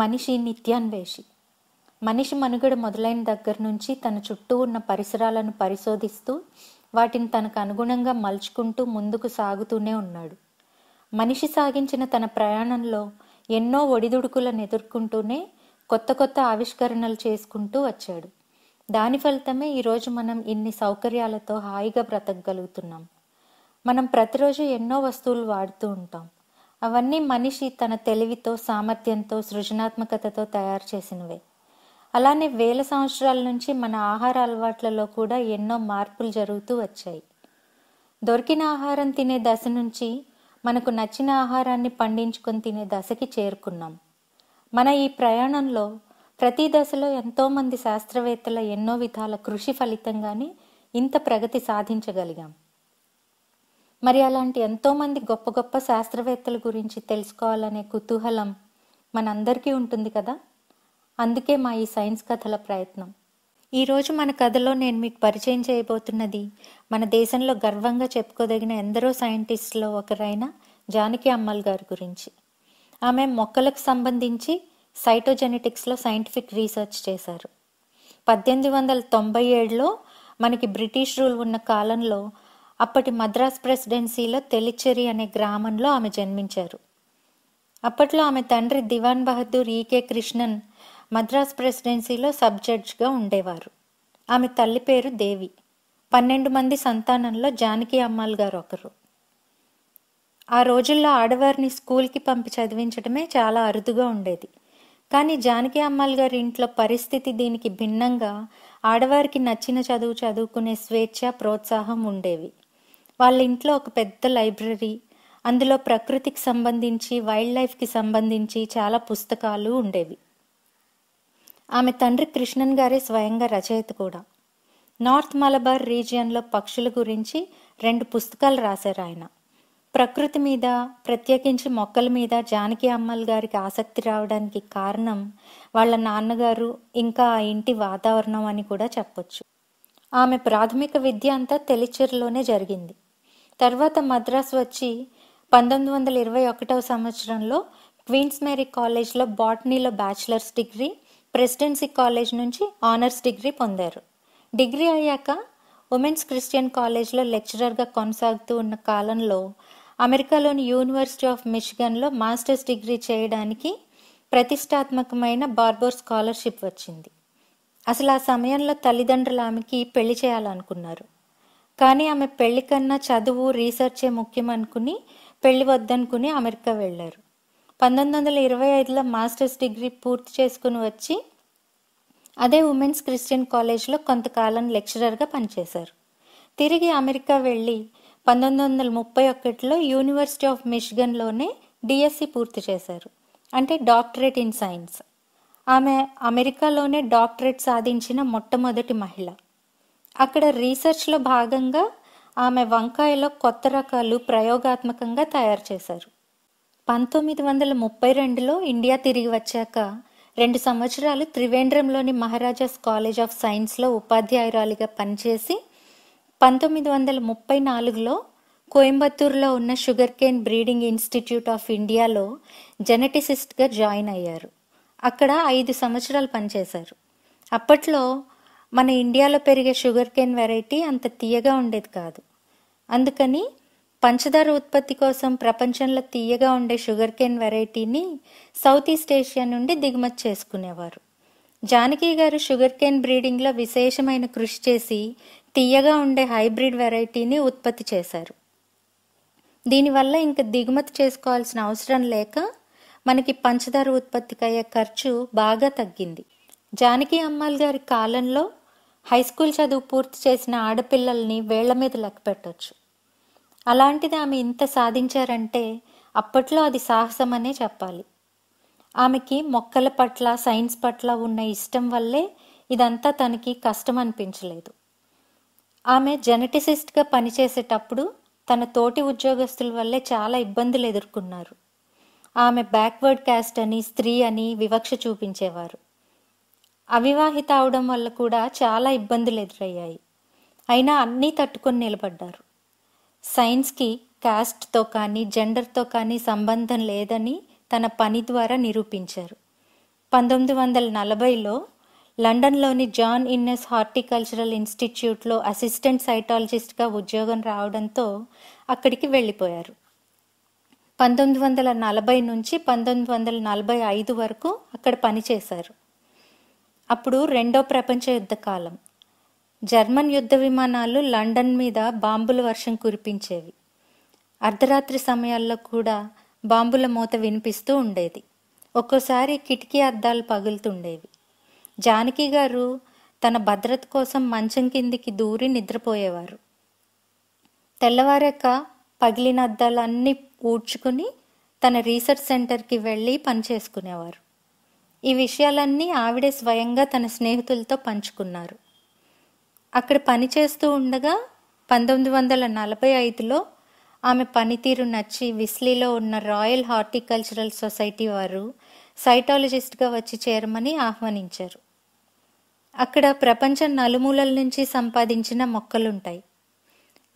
మనిషి నిత్యాన్వేషి మనిషి మనుగడ మొదలైన దగ్గర నుంచి తన చుట్టూ ఉన్న పరిసరాలను పరిశోధిస్తూ వాటిని తనకు అనుగుణంగా మలుచుకుంటూ ముందుకు సాగుతూనే ఉన్నాడు మనిషి సాగించిన తన ప్రయాణంలో ఎన్నో ఒడిదుడుకులను ఎదుర్కొంటూనే కొత్త కొత్త ఆవిష్కరణలు చేసుకుంటూ వచ్చాడు దాని ఫలితమే ఈరోజు మనం ఇన్ని సౌకర్యాలతో హాయిగా బ్రతకగలుగుతున్నాం మనం ప్రతిరోజు ఎన్నో వస్తువులు వాడుతూ ఉంటాం అవన్నీ మనిషి తన తెలివితో సామర్థ్యంతో సృజనాత్మకతతో తయారు చేసినవే అలానే వేల సంవత్సరాల నుంచి మన ఆహార అలవాట్లలో కూడా ఎన్నో మార్పులు జరుగుతూ వచ్చాయి దొరికిన ఆహారం తినే దశ నుంచి మనకు నచ్చిన ఆహారాన్ని పండించుకొని తినే దశకి చేరుకున్నాం మన ఈ ప్రయాణంలో ప్రతి దశలో ఎంతోమంది శాస్త్రవేత్తల ఎన్నో విధాల కృషి ఫలితంగానే ఇంత ప్రగతి సాధించగలిగాం మరి అలాంటి ఎంతోమంది గొప్ప గొప్ప శాస్త్రవేత్తల గురించి తెలుసుకోవాలనే కుతూహలం మనందరికీ ఉంటుంది కదా అందుకే మా ఈ సైన్స్ కథల ప్రయత్నం ఈరోజు మన కథలో నేను మీకు పరిచయం చేయబోతున్నది మన దేశంలో గర్వంగా చెప్పుకోదగిన ఎందరో సైంటిస్టులో ఒకరైన జానకి అమ్మల్ గారి గురించి ఆమె మొక్కలకు సంబంధించి సైటోజెనెటిక్స్లో సైంటిఫిక్ రీసెర్చ్ చేశారు పద్దెనిమిది వందల తొంభై ఏడులో మనకి బ్రిటిష్ రూల్ ఉన్న కాలంలో అప్పటి మద్రాస్ ప్రెసిడెన్సీలో తెలిచెరి అనే గ్రామంలో ఆమె జన్మించారు అప్పట్లో ఆమె తండ్రి దివాన్ బహదూర్ ఈకే కృష్ణన్ మద్రాస్ ప్రెసిడెన్సీలో సబ్ జడ్జ్గా ఉండేవారు ఆమె తల్లి పేరు దేవి పన్నెండు మంది సంతానంలో జానకి అమ్మాల్ గారు ఒకరు ఆ రోజుల్లో ఆడవారిని స్కూల్కి పంపి చదివించడమే చాలా అరుదుగా ఉండేది కానీ జానకి అమ్మాల్ గారి ఇంట్లో పరిస్థితి దీనికి భిన్నంగా ఆడవారికి నచ్చిన చదువు చదువుకునే స్వేచ్ఛ ప్రోత్సాహం ఉండేవి వాళ్ళ ఇంట్లో ఒక పెద్ద లైబ్రరీ అందులో ప్రకృతికి సంబంధించి వైల్డ్ లైఫ్కి సంబంధించి చాలా పుస్తకాలు ఉండేవి ఆమె తండ్రి కృష్ణన్ గారే స్వయంగా రచయిత కూడా నార్త్ మలబార్ రీజియన్లో పక్షుల గురించి రెండు పుస్తకాలు రాశారు ఆయన ప్రకృతి మీద ప్రత్యేకించి మొక్కల మీద జానకి అమ్మల్ గారికి ఆసక్తి రావడానికి కారణం వాళ్ళ నాన్నగారు ఇంకా ఆ ఇంటి వాతావరణం అని కూడా చెప్పొచ్చు ఆమె ప్రాథమిక విద్య అంతా తెలిచేరులోనే జరిగింది తర్వాత మద్రాస్ వచ్చి పంతొమ్మిది వందల ఇరవై ఒకటవ సంవత్సరంలో క్వీన్స్ మేరీ కాలేజ్లో బాటనీలో బ్యాచిలర్స్ డిగ్రీ ప్రెసిడెన్సీ కాలేజ్ నుంచి ఆనర్స్ డిగ్రీ పొందారు డిగ్రీ అయ్యాక ఉమెన్స్ క్రిస్టియన్ కాలేజ్లో లెక్చరర్గా కొనసాగుతూ ఉన్న కాలంలో అమెరికాలోని యూనివర్సిటీ ఆఫ్ మిషిగన్లో మాస్టర్స్ డిగ్రీ చేయడానికి ప్రతిష్టాత్మకమైన బార్బోర్ స్కాలర్షిప్ వచ్చింది అసలు ఆ సమయంలో తల్లిదండ్రులు ఆమెకి పెళ్లి చేయాలనుకున్నారు కానీ ఆమె పెళ్లి కన్నా చదువు రీసెర్చే ముఖ్యం అనుకుని పెళ్లి వద్దనుకుని అమెరికా వెళ్ళారు పంతొమ్మిది వందల ఇరవై ఐదులో మాస్టర్స్ డిగ్రీ పూర్తి చేసుకుని వచ్చి అదే ఉమెన్స్ క్రిస్టియన్ కాలేజ్లో కొంతకాలం లెక్చరర్గా పనిచేశారు తిరిగి అమెరికా వెళ్ళి పంతొమ్మిది వందల ముప్పై ఒకటిలో యూనివర్సిటీ ఆఫ్ మిషిగన్లోనే డిఎస్సి పూర్తి చేశారు అంటే డాక్టరేట్ ఇన్ సైన్స్ ఆమె అమెరికాలోనే డాక్టరేట్ సాధించిన మొట్టమొదటి మహిళ అక్కడ రీసెర్చ్లో భాగంగా ఆమె వంకాయలో కొత్త రకాలు ప్రయోగాత్మకంగా తయారు చేశారు పంతొమ్మిది వందల ముప్పై రెండులో ఇండియా తిరిగి వచ్చాక రెండు సంవత్సరాలు త్రివేంద్రంలోని మహారాజాస్ కాలేజ్ ఆఫ్ సైన్స్లో ఉపాధ్యాయురాలిగా పనిచేసి పంతొమ్మిది వందల ముప్పై నాలుగులో కోయంబత్తూరులో ఉన్న sugarcane breeding institute of ఇండియాలో జెనెటిసిస్ట్గా జాయిన్ అయ్యారు అక్కడ ఐదు సంవత్సరాలు పనిచేశారు అప్పట్లో మన ఇండియాలో పెరిగే షుగర్ కేన్ వెరైటీ అంత తీయగా ఉండేది కాదు అందుకని పంచదార ఉత్పత్తి కోసం ప్రపంచంలో తీయగా ఉండే షుగర్ కేన్ వెరైటీని సౌత్ ఈస్ట్ ఏషియా నుండి దిగుమతి చేసుకునేవారు జానకి గారు షుగర్ కేన్ బ్రీడింగ్లో విశేషమైన కృషి చేసి తీయగా ఉండే హైబ్రిడ్ వెరైటీని ఉత్పత్తి చేశారు దీనివల్ల ఇంక దిగుమతి చేసుకోవాల్సిన అవసరం లేక మనకి పంచదార ఉత్పత్తికి అయ్యే ఖర్చు బాగా తగ్గింది జానకి అమ్మాల్ గారి కాలంలో హై స్కూల్ చదువు పూర్తి చేసిన ఆడపిల్లల్ని వేళ్ల మీద లెక్క పెట్టచ్చు అలాంటిది ఆమె ఇంత సాధించారంటే అప్పట్లో అది సాహసమనే చెప్పాలి ఆమెకి మొక్కల పట్ల సైన్స్ పట్ల ఉన్న ఇష్టం వల్లే ఇదంతా తనకి కష్టం అనిపించలేదు ఆమె జెనటిసిస్ట్గా పనిచేసేటప్పుడు తన తోటి ఉద్యోగస్తుల వల్లే చాలా ఇబ్బందులు ఎదుర్కొన్నారు ఆమె బ్యాక్వర్డ్ క్యాస్ట్ అని స్త్రీ అని వివక్ష చూపించేవారు అవివాహిత అవడం వల్ల కూడా చాలా ఇబ్బందులు ఎదురయ్యాయి అయినా అన్నీ తట్టుకొని నిలబడ్డారు సైన్స్కి కాస్ట్తో కానీ జెండర్తో కానీ సంబంధం లేదని తన పని ద్వారా నిరూపించారు పంతొమ్మిది వందల నలభైలో లండన్లోని జాన్ ఇన్నెస్ హార్టికల్చరల్ ఇన్స్టిట్యూట్లో అసిస్టెంట్ సైటాలజిస్ట్గా ఉద్యోగం రావడంతో అక్కడికి వెళ్ళిపోయారు పంతొమ్మిది వందల నలభై నుంచి పంతొమ్మిది వందల నలభై ఐదు వరకు అక్కడ పనిచేశారు అప్పుడు రెండో ప్రపంచ యుద్ధ కాలం జర్మన్ యుద్ధ విమానాలు లండన్ మీద బాంబుల వర్షం కురిపించేవి అర్ధరాత్రి సమయాల్లో కూడా బాంబుల మూత వినిపిస్తూ ఉండేది ఒక్కోసారి కిటికీ అద్దాలు పగులుతుండేవి జానకి గారు తన భద్రత కోసం మంచం కిందికి దూరి నిద్రపోయేవారు తెల్లవారాక పగిలిన అద్దాలన్నీ ఊడ్చుకుని తన రీసెర్చ్ సెంటర్కి వెళ్ళి పనిచేసుకునేవారు ఈ విషయాలన్నీ ఆవిడే స్వయంగా తన స్నేహితులతో పంచుకున్నారు అక్కడ పనిచేస్తూ ఉండగా పంతొమ్మిది వందల నలభై ఐదులో ఆమె పనితీరు నచ్చి విస్లీలో ఉన్న రాయల్ హార్టికల్చరల్ సొసైటీ వారు సైటాలజిస్ట్గా వచ్చి చేరమని ఆహ్వానించారు అక్కడ ప్రపంచం నలుమూలల నుంచి సంపాదించిన మొక్కలుంటాయి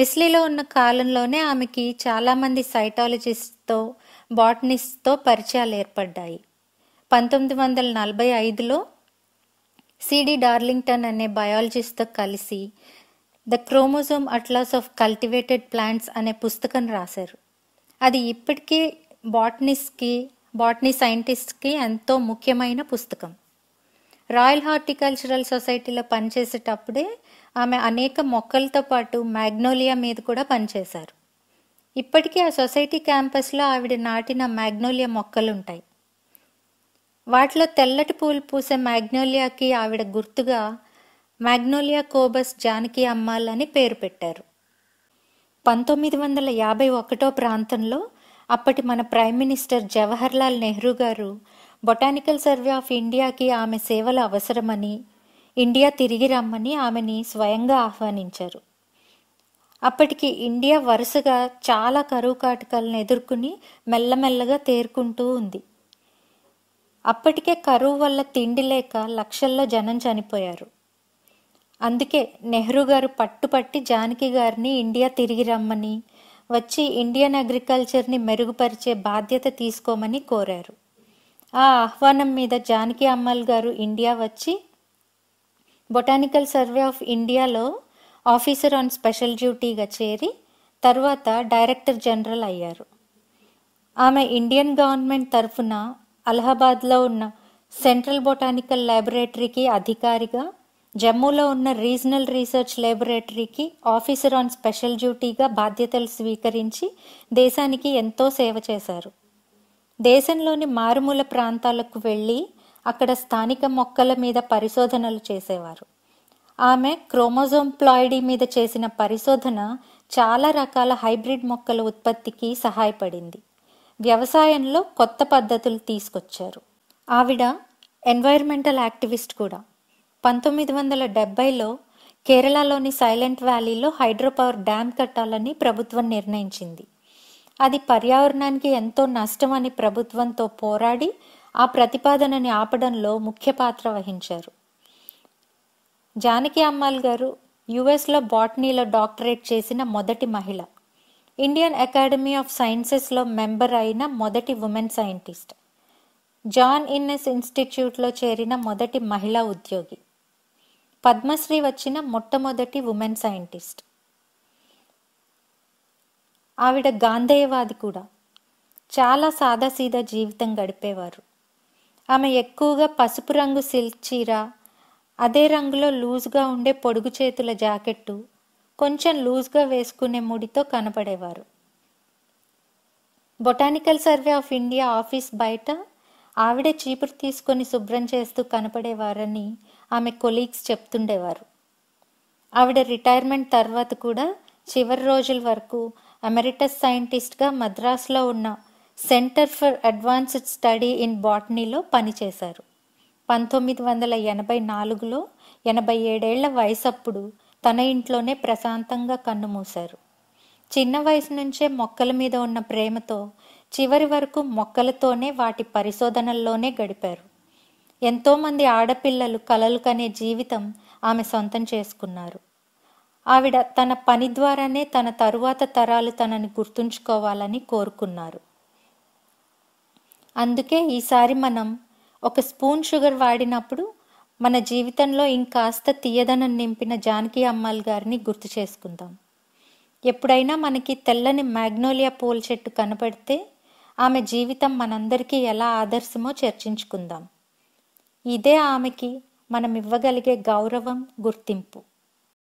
విస్లీలో ఉన్న కాలంలోనే ఆమెకి చాలామంది సైటాలజిస్ట్తో బాటనిస్ట్తో పరిచయాలు ఏర్పడ్డాయి పంతొమ్మిది వందల నలభై ఐదులో సిడి డార్లింగ్టన్ అనే బయాలజిస్ట్తో కలిసి the chromosome atlas of cultivated plants అనే పుస్తకం రాశారు అది ఇప్పటికీ బాటనిస్ట్కి బాటనీ సైంటిస్ట్కి ఎంతో ముఖ్యమైన పుస్తకం రాయల్ హార్టికల్చరల్ సొసైటీలో పనిచేసేటప్పుడే ఆమె అనేక మొక్కలతో పాటు మ్యాగ్నోలియా మీద కూడా పనిచేశారు ఇప్పటికీ ఆ సొసైటీ క్యాంపస్లో ఆవిడ నాటిన మ్యాగ్నోలియా మొక్కలు ఉంటాయి వాటిలో తెల్లటి పూలు పూసే మ్యాగ్నోలియాకి ఆవిడ గుర్తుగా మ్యాగ్నోలియా కోబస్ జానకి అమ్మాలని పేరు పెట్టారు పంతొమ్మిది వందల యాభై ఒకటో ప్రాంతంలో అప్పటి మన ప్రైమ్ మినిస్టర్ జవహర్లాల్ నెహ్రూ గారు బొటానికల్ సర్వే ఆఫ్ ఇండియాకి ఆమె సేవలు అవసరమని ఇండియా తిరిగి రమ్మని ఆమెని స్వయంగా ఆహ్వానించారు అప్పటికి ఇండియా వరుసగా చాలా కరువు కాటకాలను ఎదుర్కొని మెల్లమెల్లగా తేరుకుంటూ ఉంది అప్పటికే కరువు వల్ల తిండి లేక లక్షల్లో జనం చనిపోయారు అందుకే నెహ్రూ గారు పట్టుపట్టి జానకి గారిని ఇండియా తిరిగి రమ్మని వచ్చి ఇండియన్ అగ్రికల్చర్ని మెరుగుపరిచే బాధ్యత తీసుకోమని కోరారు ఆ ఆహ్వానం మీద జానకి అమ్మల్ గారు ఇండియా వచ్చి బొటానికల్ సర్వే ఆఫ్ ఇండియాలో ఆఫీసర్ ఆన్ స్పెషల్ డ్యూటీగా చేరి తర్వాత డైరెక్టర్ జనరల్ అయ్యారు ఆమె ఇండియన్ గవర్నమెంట్ తరఫున అలహాబాద్లో ఉన్న సెంట్రల్ బొటానికల్ ల్యాబొరేటరీకి అధికారిగా జమ్మూలో ఉన్న రీజనల్ రీసెర్చ్ ల్యాబొరేటరీకి ఆఫీసర్ ఆన్ స్పెషల్ డ్యూటీగా బాధ్యతలు స్వీకరించి దేశానికి ఎంతో సేవ చేశారు దేశంలోని మారుమూల ప్రాంతాలకు వెళ్ళి అక్కడ స్థానిక మొక్కల మీద పరిశోధనలు చేసేవారు ఆమె క్రోమోజోమ్ ప్లాయిడీ మీద చేసిన పరిశోధన చాలా రకాల హైబ్రిడ్ మొక్కల ఉత్పత్తికి సహాయపడింది వ్యవసాయంలో కొత్త పద్ధతులు తీసుకొచ్చారు ఆవిడ ఎన్వైర్మెంటల్ యాక్టివిస్ట్ కూడా పంతొమ్మిది వందల డెబ్బైలో కేరళలోని సైలెంట్ వ్యాలీలో హైడ్రోపవర్ డ్యామ్ కట్టాలని ప్రభుత్వం నిర్ణయించింది అది పర్యావరణానికి ఎంతో నష్టం అని ప్రభుత్వంతో పోరాడి ఆ ప్రతిపాదనని ఆపడంలో ముఖ్య పాత్ర వహించారు జానకి అమ్మాల్ గారు యుఎస్లో బాటనీలో డాక్టరేట్ చేసిన మొదటి మహిళ ఇండియన్ అకాడమీ ఆఫ్ సైన్సెస్లో మెంబర్ అయిన మొదటి ఉమెన్ సైంటిస్ట్ జాన్ ఇన్నెస్ ఇన్స్టిట్యూట్లో చేరిన మొదటి మహిళా ఉద్యోగి పద్మశ్రీ వచ్చిన మొట్టమొదటి ఉమెన్ సైంటిస్ట్ ఆవిడ గాంధేయవాది కూడా చాలా సాదాసీదా జీవితం గడిపేవారు ఆమె ఎక్కువగా పసుపు రంగు సిల్క్ చీర అదే రంగులో లూజ్గా ఉండే పొడుగు చేతుల జాకెట్టు కొంచెం లూజ్గా వేసుకునే ముడితో కనపడేవారు botanical survey of India office బయట ఆవిడ చీపురు తీసుకొని శుభ్రం చేస్తూ కనపడేవారని ఆమె కొలీగ్స్ చెప్తుండేవారు ఆవిడ రిటైర్మెంట్ తర్వాత కూడా చివరి రోజుల వరకు అమెరిటస్ సైంటిస్ట్గా మద్రాసులో ఉన్న centre for advanced study in బాటనీలో పనిచేశారు పంతొమ్మిది వందల ఎనభై నాలుగులో ఎనభై ఏడేళ్ల వయసప్పుడు తన ఇంట్లోనే ప్రశాంతంగా మూశారు చిన్న వయసు నుంచే మొక్కల మీద ఉన్న ప్రేమతో చివరి వరకు మొక్కలతోనే వాటి పరిశోధనల్లోనే గడిపారు ఎంతోమంది ఆడపిల్లలు కలలు కనే జీవితం ఆమె సొంతం చేసుకున్నారు ఆవిడ తన పని ద్వారానే తన తరువాత తరాలు తనని గుర్తుంచుకోవాలని కోరుకున్నారు అందుకే ఈసారి మనం ఒక స్పూన్ షుగర్ వాడినప్పుడు మన జీవితంలో ఇంకాస్త తీయదనం నింపిన జానకి అమ్మాల్ గారిని గుర్తు చేసుకుందాం ఎప్పుడైనా మనకి తెల్లని మ్యాగ్నోలియా పూల చెట్టు కనపడితే ఆమె జీవితం మనందరికీ ఎలా ఆదర్శమో చర్చించుకుందాం ఇదే ఆమెకి మనం ఇవ్వగలిగే గౌరవం గుర్తింపు